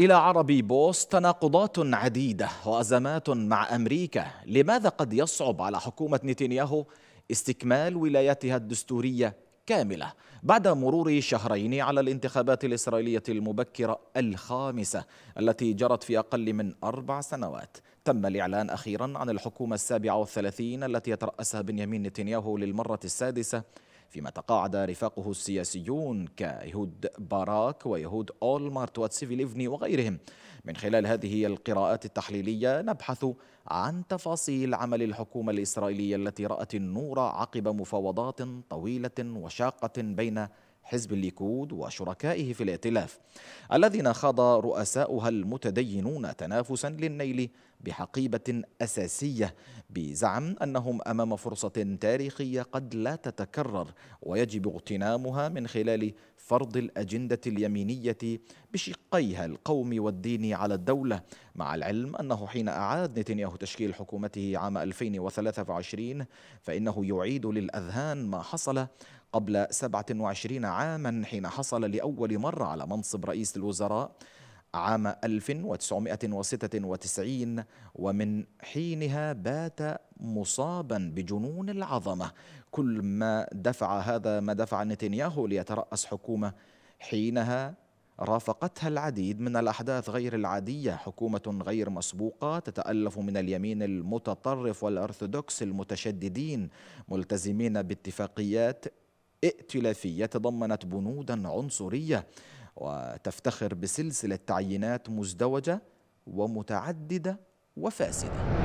إلى عربي بوس تناقضات عديدة وأزمات مع أمريكا لماذا قد يصعب على حكومة نتنياهو استكمال ولايتها الدستورية كاملة بعد مرور شهرين على الانتخابات الإسرائيلية المبكرة الخامسة التي جرت في أقل من أربع سنوات تم الإعلان أخيرا عن الحكومة السابعة والثلاثين التي يترأسها بنيامين نتنياهو للمرة السادسة فيما تقاعد رفاقه السياسيون كيهود باراك ويهود أولمارت واتسيفي ليفني وغيرهم من خلال هذه القراءات التحليلية نبحث عن تفاصيل عمل الحكومة الإسرائيلية التي رأت النور عقب مفاوضات طويلة وشاقة بين حزب الليكود وشركائه في الائتلاف الذين خاض رؤساؤها المتدينون تنافسا للنيل بحقيبة أساسية بزعم أنهم أمام فرصة تاريخية قد لا تتكرر ويجب اغتنامها من خلال فرض الأجندة اليمينية بشقيها القومي والديني على الدولة مع العلم أنه حين أعاد نتنياهو تشكيل حكومته عام 2023 فإنه يعيد للأذهان ما حصل قبل 27 عاما حين حصل لأول مرة على منصب رئيس الوزراء عام 1996 ومن حينها بات مصابا بجنون العظمة كل ما دفع هذا ما دفع نتنياهو ليترأس حكومة حينها رافقتها العديد من الأحداث غير العادية حكومة غير مسبوقة تتألف من اليمين المتطرف والأرثوذكس المتشددين ملتزمين باتفاقيات ائتلافية تضمنت بنودا عنصرية وتفتخر بسلسلة تعيينات مزدوجة ومتعددة وفاسدة